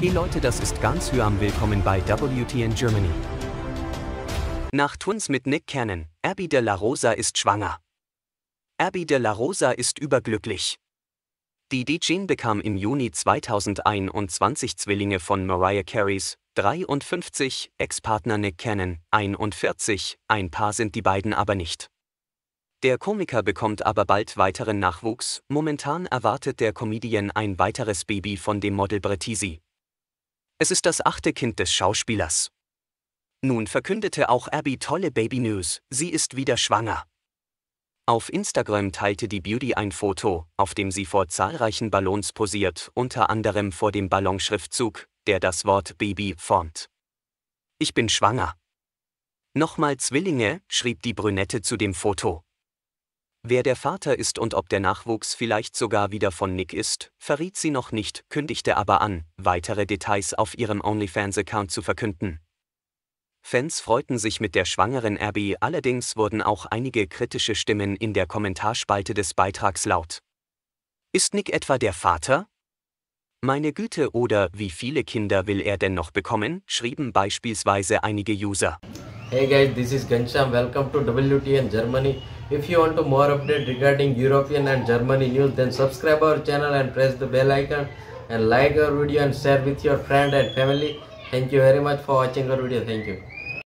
Hey Leute, das ist ganz Hyam. Willkommen bei WTN Germany. Nach Twins mit Nick Cannon, Abby de la Rosa ist schwanger. Abby de la Rosa ist überglücklich. Die DJin bekam im Juni 2021 Zwillinge von Mariah Careys, 53, Ex-Partner Nick Cannon, 41, ein Paar sind die beiden aber nicht. Der Komiker bekommt aber bald weiteren Nachwuchs, momentan erwartet der Comedian ein weiteres Baby von dem Model Bretisi, es ist das achte Kind des Schauspielers. Nun verkündete auch Abby tolle Baby-News, sie ist wieder schwanger. Auf Instagram teilte die Beauty ein Foto, auf dem sie vor zahlreichen Ballons posiert, unter anderem vor dem Ballonschriftzug, der das Wort Baby formt. Ich bin schwanger. Nochmal Zwillinge, schrieb die Brünette zu dem Foto. Wer der Vater ist und ob der Nachwuchs vielleicht sogar wieder von Nick ist, verriet sie noch nicht, kündigte aber an, weitere Details auf ihrem OnlyFans-Account zu verkünden. Fans freuten sich mit der schwangeren Abby, allerdings wurden auch einige kritische Stimmen in der Kommentarspalte des Beitrags laut. Ist Nick etwa der Vater? Meine Güte oder wie viele Kinder will er denn noch bekommen, schrieben beispielsweise einige User. Hey guys, this is Gansham, welcome to WTN Germany. If you want to more update regarding European and Germany news then subscribe our channel and press the bell icon and like our video and share with your friend and family. Thank you very much for watching our video. Thank you.